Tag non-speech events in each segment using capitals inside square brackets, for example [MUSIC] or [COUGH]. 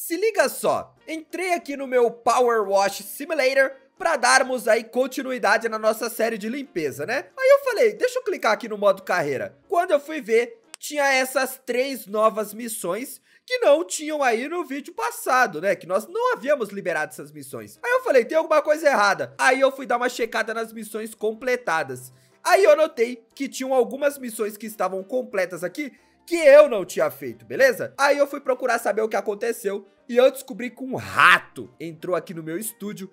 Se liga só, entrei aqui no meu Power Wash Simulator para darmos aí continuidade na nossa série de limpeza, né? Aí eu falei, deixa eu clicar aqui no modo carreira. Quando eu fui ver, tinha essas três novas missões que não tinham aí no vídeo passado, né? Que nós não havíamos liberado essas missões. Aí eu falei, tem alguma coisa errada. Aí eu fui dar uma checada nas missões completadas. Aí eu notei que tinham algumas missões que estavam completas aqui que eu não tinha feito, beleza? Aí eu fui procurar saber o que aconteceu e eu descobri que um rato entrou aqui no meu estúdio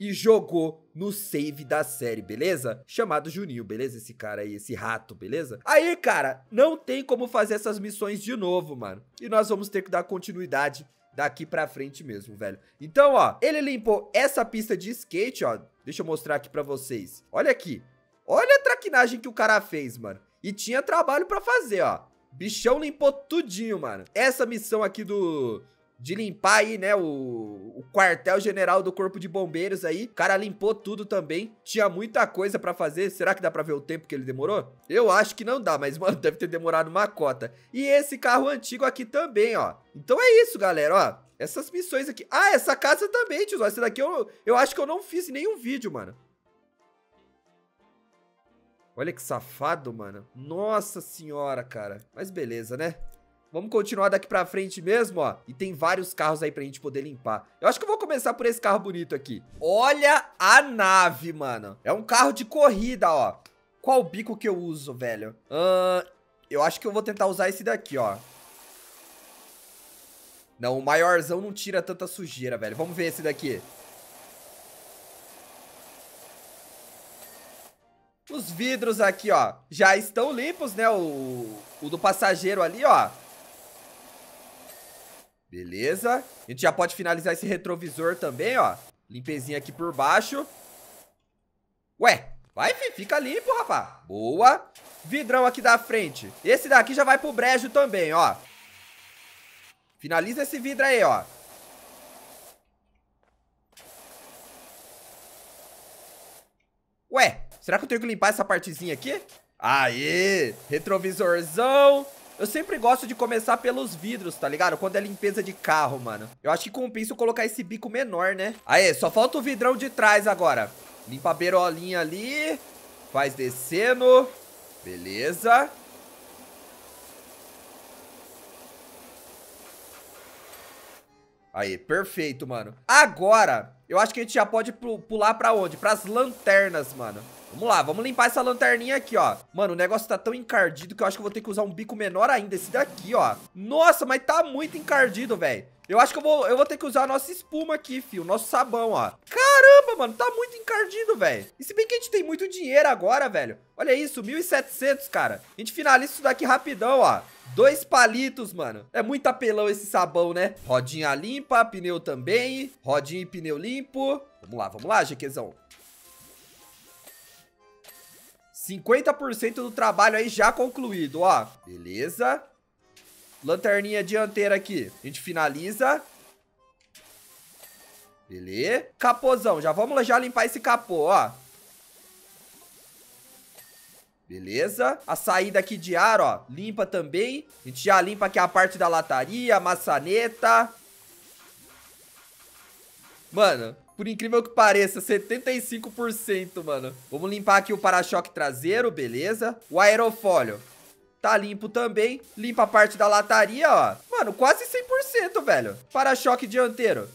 e jogou no save da série, beleza? Chamado Juninho, beleza? Esse cara aí, esse rato, beleza? Aí, cara, não tem como fazer essas missões de novo, mano. E nós vamos ter que dar continuidade daqui pra frente mesmo, velho. Então, ó, ele limpou essa pista de skate, ó. Deixa eu mostrar aqui pra vocês. Olha aqui. Olha a traquinagem que o cara fez, mano. E tinha trabalho pra fazer, ó. Bichão limpou tudinho, mano. Essa missão aqui do... De limpar aí, né, o, o quartel-general do Corpo de Bombeiros aí. O cara limpou tudo também. Tinha muita coisa pra fazer. Será que dá pra ver o tempo que ele demorou? Eu acho que não dá, mas, [LAUGHS] mano, deve ter demorado uma cota. E esse carro antigo aqui também, ó. Então é isso, galera, ó. Essas missões aqui... Ah, essa casa também, tiozão. Essa daqui eu, eu acho que eu não fiz nenhum vídeo, mano. Olha que safado, mano. Nossa senhora, cara. Mas beleza, né? Vamos continuar daqui pra frente mesmo, ó. E tem vários carros aí pra gente poder limpar. Eu acho que eu vou começar por esse carro bonito aqui. Olha a nave, mano. É um carro de corrida, ó. Qual bico que eu uso, velho? Uh, eu acho que eu vou tentar usar esse daqui, ó. Não, o maiorzão não tira tanta sujeira, velho. Vamos ver esse daqui. Os vidros aqui, ó, já estão limpos, né? O, o do passageiro ali, ó. Beleza. A gente já pode finalizar esse retrovisor também, ó. Limpezinha aqui por baixo. Ué, vai, fica limpo, rapaz. Boa. Vidrão aqui da frente. Esse daqui já vai pro brejo também, ó. Finaliza esse vidro aí, ó. Ué, Será que eu tenho que limpar essa partezinha aqui? Aê! Retrovisorzão! Eu sempre gosto de começar pelos vidros, tá ligado? Quando é limpeza de carro, mano. Eu acho que compensa eu colocar esse bico menor, né? Aê, só falta o vidrão de trás agora. Limpa a beirolinha ali. Faz descendo. Beleza. Aí, perfeito, mano. Agora, eu acho que a gente já pode pular pra onde? Pras lanternas, mano. Vamos lá, vamos limpar essa lanterninha aqui, ó. Mano, o negócio tá tão encardido que eu acho que eu vou ter que usar um bico menor ainda, esse daqui, ó. Nossa, mas tá muito encardido, velho. Eu acho que eu vou, eu vou ter que usar a nossa espuma aqui, fio. nosso sabão, ó. Caramba, mano. Tá muito encardido, velho. E se bem que a gente tem muito dinheiro agora, velho. Olha isso, 1.700, cara. A gente finaliza isso daqui rapidão, ó. Dois palitos, mano. É muito apelão esse sabão, né? Rodinha limpa, pneu também. Rodinha e pneu limpo. Vamos lá, vamos lá, GQzão. 50% do trabalho aí já concluído, ó. Beleza. Lanterninha dianteira aqui. A gente finaliza. Beleza. Capozão. Já vamos já limpar esse capô, ó. Beleza? A saída aqui de ar, ó, limpa também. A gente já limpa aqui a parte da lataria, a maçaneta. Mano, por incrível que pareça, 75%, mano. Vamos limpar aqui o para-choque traseiro, beleza? O aerofólio tá limpo também. Limpa a parte da lataria, ó. Mano, quase 100%, velho. Para-choque dianteiro.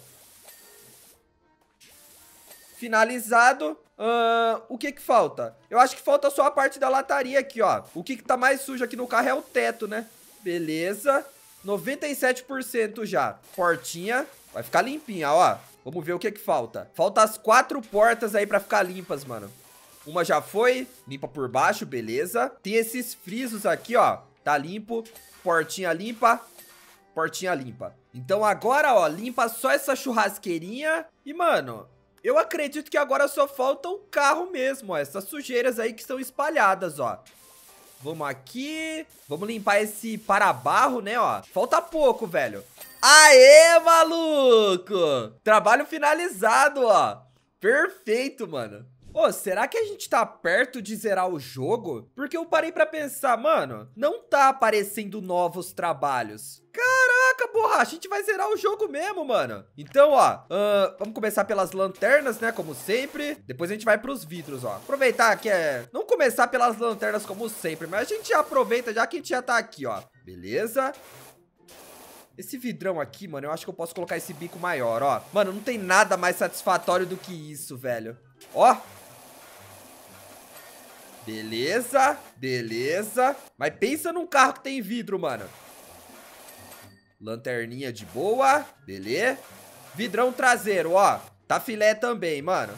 Finalizado. Uh, o que que falta? Eu acho que falta só a parte da lataria aqui, ó. O que que tá mais sujo aqui no carro é o teto, né? Beleza. 97% já. Portinha. Vai ficar limpinha, ó. Vamos ver o que que falta. Falta as quatro portas aí pra ficar limpas, mano. Uma já foi. Limpa por baixo, beleza. Tem esses frisos aqui, ó. Tá limpo. Portinha limpa. Portinha limpa. Então agora, ó, limpa só essa churrasqueirinha. E, mano, eu acredito que agora só falta um carro mesmo, ó. Essas sujeiras aí que estão espalhadas, ó. Vamos aqui. Vamos limpar esse parabarro, né, ó. Falta pouco, velho. Aê, maluco! Trabalho finalizado, ó. Perfeito, mano. Ô, oh, será que a gente tá perto de zerar o jogo? Porque eu parei pra pensar, mano, não tá aparecendo novos trabalhos. Cara! Caraca, a gente vai zerar o jogo mesmo, mano. Então, ó, uh, vamos começar pelas lanternas, né, como sempre. Depois a gente vai pros vidros, ó. Aproveitar que é... Não começar pelas lanternas como sempre, mas a gente aproveita já que a gente já tá aqui, ó. Beleza. Esse vidrão aqui, mano, eu acho que eu posso colocar esse bico maior, ó. Mano, não tem nada mais satisfatório do que isso, velho. Ó. Beleza, beleza. Mas pensa num carro que tem vidro, mano. Lanterninha de boa. Beleza. Vidrão traseiro, ó. Tá filé também, mano.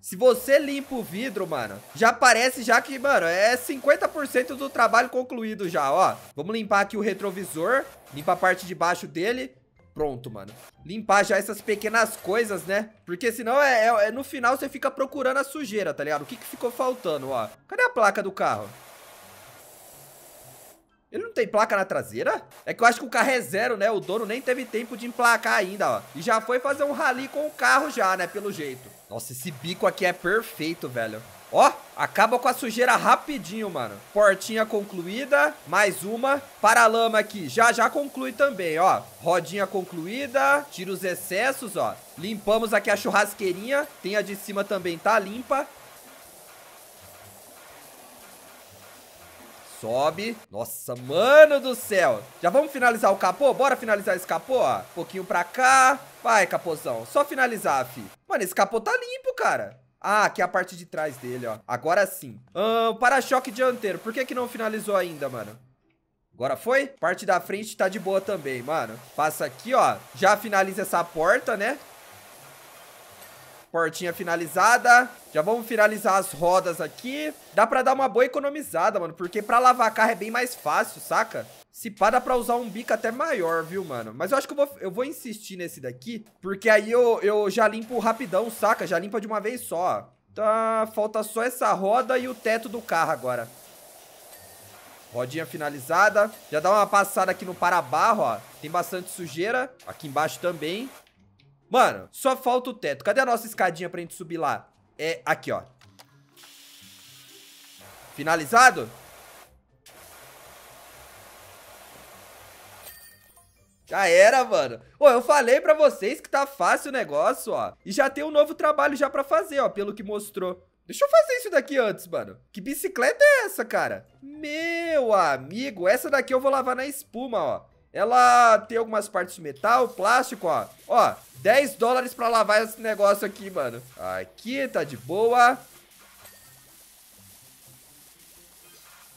Se você limpa o vidro, mano, já parece já que, mano, é 50% do trabalho concluído já, ó. Vamos limpar aqui o retrovisor, limpa a parte de baixo dele. Pronto, mano. Limpar já essas pequenas coisas, né? Porque senão é, é, é no final você fica procurando a sujeira, tá ligado? O que que ficou faltando, ó. Cadê a placa do carro? Ele não tem placa na traseira? É que eu acho que o carro é zero, né? O dono nem teve tempo de emplacar ainda, ó. E já foi fazer um rally com o carro já, né? Pelo jeito. Nossa, esse bico aqui é perfeito, velho. Ó, acaba com a sujeira rapidinho, mano. Portinha concluída, mais uma. Paralama aqui, já já conclui também, ó. Rodinha concluída, tira os excessos, ó. Limpamos aqui a churrasqueirinha. Tem a de cima também, tá limpa. Sobe. Nossa, mano do céu. Já vamos finalizar o capô? Bora finalizar esse capô, ó. Um pouquinho pra cá. Vai, capôzão. Só finalizar, fi. Mano, esse capô tá limpo, cara. Ah, aqui é a parte de trás dele, ó. Agora sim. Ah, para-choque dianteiro. Por que que não finalizou ainda, mano? Agora foi? Parte da frente tá de boa também, mano. Passa aqui, ó. Já finaliza essa porta, né? Portinha finalizada. Já vamos finalizar as rodas aqui. Dá pra dar uma boa economizada, mano. Porque pra lavar carro é bem mais fácil, saca? Se pá, dá pra usar um bico até maior, viu, mano? Mas eu acho que eu vou, eu vou insistir nesse daqui. Porque aí eu, eu já limpo rapidão, saca? Já limpa de uma vez só. Tá, falta só essa roda e o teto do carro agora. Rodinha finalizada. Já dá uma passada aqui no para-barro, ó. Tem bastante sujeira. Aqui embaixo também. Mano, só falta o teto. Cadê a nossa escadinha pra gente subir lá? É aqui, ó. Finalizado? Já era, mano. Ô, eu falei pra vocês que tá fácil o negócio, ó. E já tem um novo trabalho já pra fazer, ó, pelo que mostrou. Deixa eu fazer isso daqui antes, mano. Que bicicleta é essa, cara? Meu amigo, essa daqui eu vou lavar na espuma, ó. Ela tem algumas partes de metal, plástico, ó. Ó, 10 dólares pra lavar esse negócio aqui, mano. Aqui, tá de boa.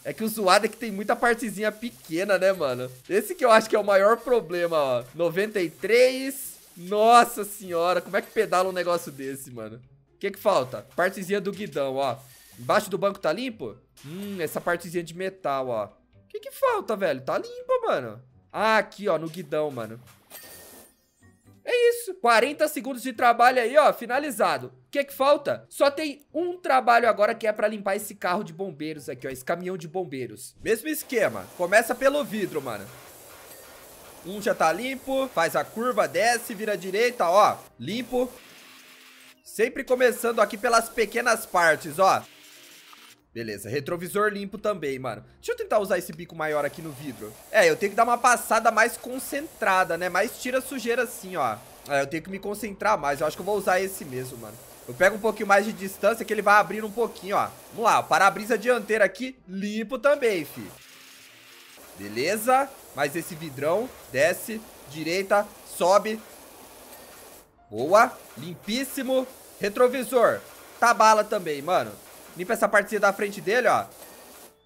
É que o zoado é que tem muita partezinha pequena, né, mano? Esse que eu acho que é o maior problema, ó. 93. Nossa senhora, como é que pedala um negócio desse, mano? O que que falta? Partezinha do guidão, ó. Embaixo do banco tá limpo? Hum, essa partezinha de metal, ó. O que que falta, velho? Tá limpa, mano. Ah, aqui, ó, no guidão, mano. É isso. 40 segundos de trabalho aí, ó, finalizado. O que é que falta? Só tem um trabalho agora que é pra limpar esse carro de bombeiros aqui, ó, esse caminhão de bombeiros. Mesmo esquema. Começa pelo vidro, mano. Um já tá limpo, faz a curva, desce, vira à direita, ó, limpo. Sempre começando aqui pelas pequenas partes, ó. Beleza, retrovisor limpo também, mano. Deixa eu tentar usar esse bico maior aqui no vidro. É, eu tenho que dar uma passada mais concentrada, né? Mais tira sujeira assim, ó. É, eu tenho que me concentrar mais. Eu acho que eu vou usar esse mesmo, mano. Eu pego um pouquinho mais de distância que ele vai abrindo um pouquinho, ó. Vamos lá, para-brisa dianteira aqui, limpo também, fi. Beleza. Mais esse vidrão. Desce, direita, sobe. Boa, limpíssimo. Retrovisor. Tá bala também, mano. Limpa essa partezinha da frente dele, ó.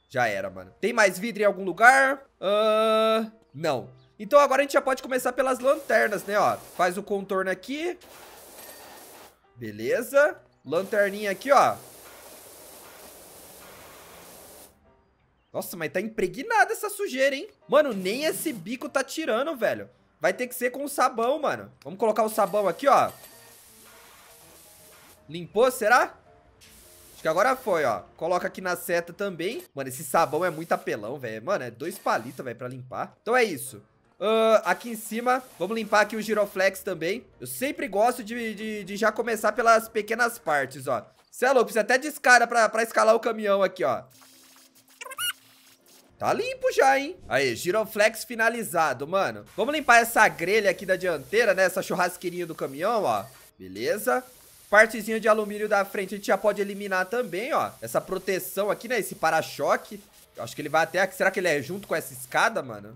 Já era, mano. Tem mais vidro em algum lugar? Uh, não. Então agora a gente já pode começar pelas lanternas, né, ó. Faz o contorno aqui. Beleza. Lanterninha aqui, ó. Nossa, mas tá impregnada essa sujeira, hein? Mano, nem esse bico tá tirando, velho. Vai ter que ser com sabão, mano. Vamos colocar o sabão aqui, ó. Limpou, será? Acho que agora foi, ó. Coloca aqui na seta também. Mano, esse sabão é muito apelão, velho. Mano, é dois palitos, velho, pra limpar. Então é isso. Uh, aqui em cima, vamos limpar aqui o giroflex também. Eu sempre gosto de, de, de já começar pelas pequenas partes, ó. Cê é louco, precisa até de escada pra, pra escalar o caminhão aqui, ó. Tá limpo já, hein? Aí, giroflex finalizado, mano. Vamos limpar essa grelha aqui da dianteira, né? Essa churrasqueirinha do caminhão, ó. Beleza. Partezinha de alumínio da frente a gente já pode eliminar também, ó. Essa proteção aqui, né? Esse para-choque. Acho que ele vai até aqui. Será que ele é junto com essa escada, mano?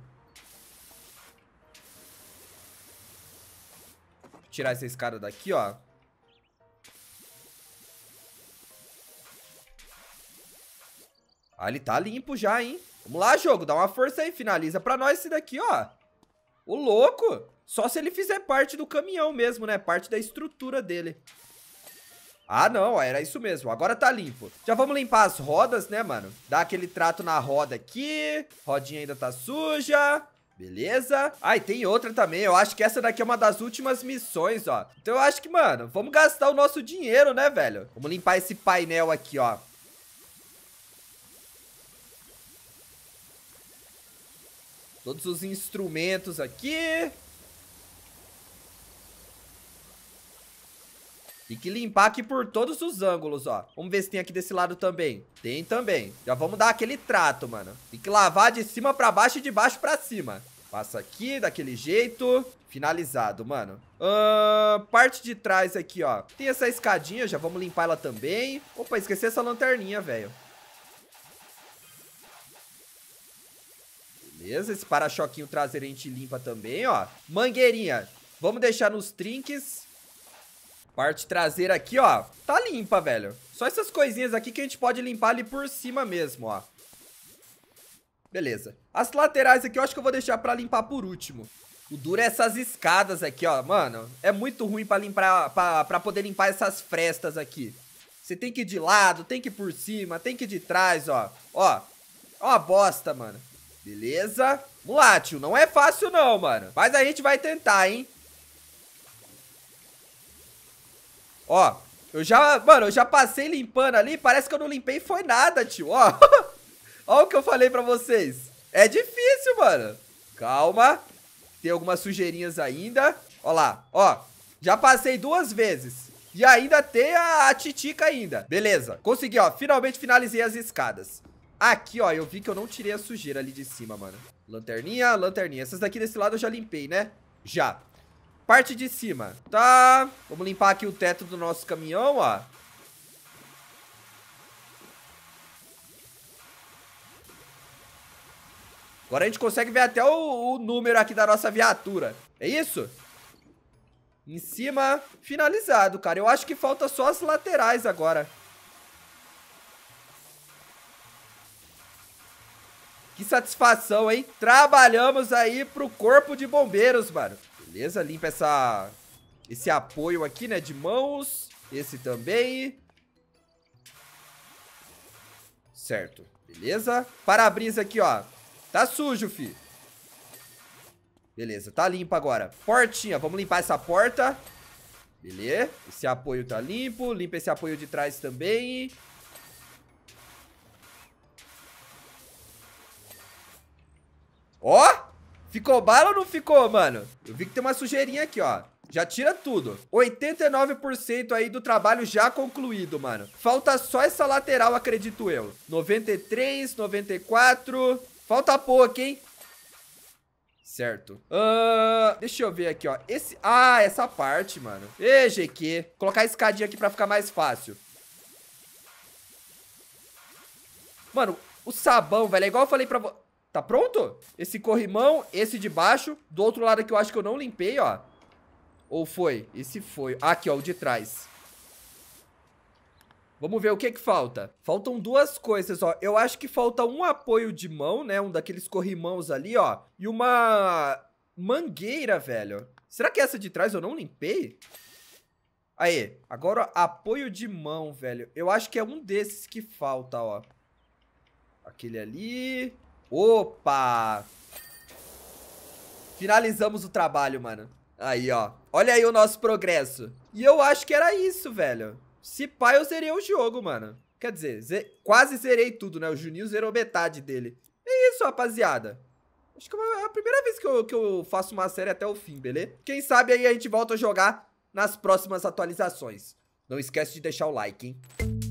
tirar essa escada daqui, ó. Ah, ele tá limpo já, hein? Vamos lá, jogo. Dá uma força aí. Finaliza pra nós esse daqui, ó. O louco. Só se ele fizer parte do caminhão mesmo, né? Parte da estrutura dele. Ah, não, era isso mesmo. Agora tá limpo. Já vamos limpar as rodas, né, mano? Dá aquele trato na roda aqui. Rodinha ainda tá suja. Beleza? Ah, e tem outra também. Eu acho que essa daqui é uma das últimas missões, ó. Então eu acho que, mano, vamos gastar o nosso dinheiro, né, velho? Vamos limpar esse painel aqui, ó. Todos os instrumentos aqui. Tem que limpar aqui por todos os ângulos, ó. Vamos ver se tem aqui desse lado também. Tem também. Já vamos dar aquele trato, mano. Tem que lavar de cima pra baixo e de baixo pra cima. Passa aqui, daquele jeito. Finalizado, mano. Uh, parte de trás aqui, ó. Tem essa escadinha, já vamos limpar ela também. Opa, esqueci essa lanterninha, velho. Beleza, esse para-choquinho traseiro a gente limpa também, ó. Mangueirinha. Vamos deixar nos trinques. Parte traseira aqui, ó, tá limpa, velho. Só essas coisinhas aqui que a gente pode limpar ali por cima mesmo, ó. Beleza. As laterais aqui eu acho que eu vou deixar pra limpar por último. O duro é essas escadas aqui, ó. Mano, é muito ruim pra, limpar, pra, pra poder limpar essas frestas aqui. Você tem que ir de lado, tem que ir por cima, tem que ir de trás, ó. Ó, ó a bosta, mano. Beleza? Lá tio, não é fácil não, mano. Mas a gente vai tentar, hein? Ó, eu já, mano, eu já passei limpando ali, parece que eu não limpei foi nada, tio, ó. [LAUGHS] ó o que eu falei pra vocês. É difícil, mano. Calma. Tem algumas sujeirinhas ainda. Ó lá, ó. Já passei duas vezes. E ainda tem a, a, titica ainda. Beleza. Consegui, ó. Finalmente finalizei as escadas. Aqui, ó. Eu vi que eu não tirei a sujeira ali de cima, mano. Lanterninha, lanterninha. Essas daqui desse lado eu já limpei, né? Já parte de cima. Tá. Vamos limpar aqui o teto do nosso caminhão, ó. Agora a gente consegue ver até o, o número aqui da nossa viatura. É isso? Em cima, finalizado, cara. Eu acho que falta só as laterais agora. Que satisfação, hein? Trabalhamos aí pro corpo de bombeiros, mano. Beleza, limpa essa... Esse apoio aqui, né, de mãos. Esse também. Certo, beleza. Para-brisa aqui, ó. Tá sujo, fi. Beleza, tá limpo agora. Portinha, vamos limpar essa porta. Beleza. Esse apoio tá limpo. Limpa esse apoio de trás também. Ó! Ficou bala ou não ficou, mano? Eu vi que tem uma sujeirinha aqui, ó. Já tira tudo. 89% aí do trabalho já concluído, mano. Falta só essa lateral, acredito eu. 93, 94. Falta pouco, hein? Certo. Uh, deixa eu ver aqui, ó. Esse... Ah, essa parte, mano. E GQ. Colocar a escadinha aqui pra ficar mais fácil. Mano, o sabão, velho. É igual eu falei pra você... Tá pronto? Esse corrimão, esse de baixo. Do outro lado aqui eu acho que eu não limpei, ó. Ou foi? Esse foi. Aqui, ó, o de trás. Vamos ver o que que falta. Faltam duas coisas, ó. Eu acho que falta um apoio de mão, né? Um daqueles corrimãos ali, ó. E uma mangueira, velho. Será que essa de trás eu não limpei? Aí, agora apoio de mão, velho. Eu acho que é um desses que falta, ó. Aquele ali. Opa! Finalizamos o trabalho, mano. Aí, ó. Olha aí o nosso progresso. E eu acho que era isso, velho. Se pá, eu zerei o jogo, mano. Quer dizer, ze quase zerei tudo, né? O Juninho zerou metade dele. É isso, rapaziada. Acho que é, é a primeira vez que eu, que eu faço uma série até o fim, beleza? Quem sabe aí a gente volta a jogar nas próximas atualizações. Não esquece de deixar o like, hein?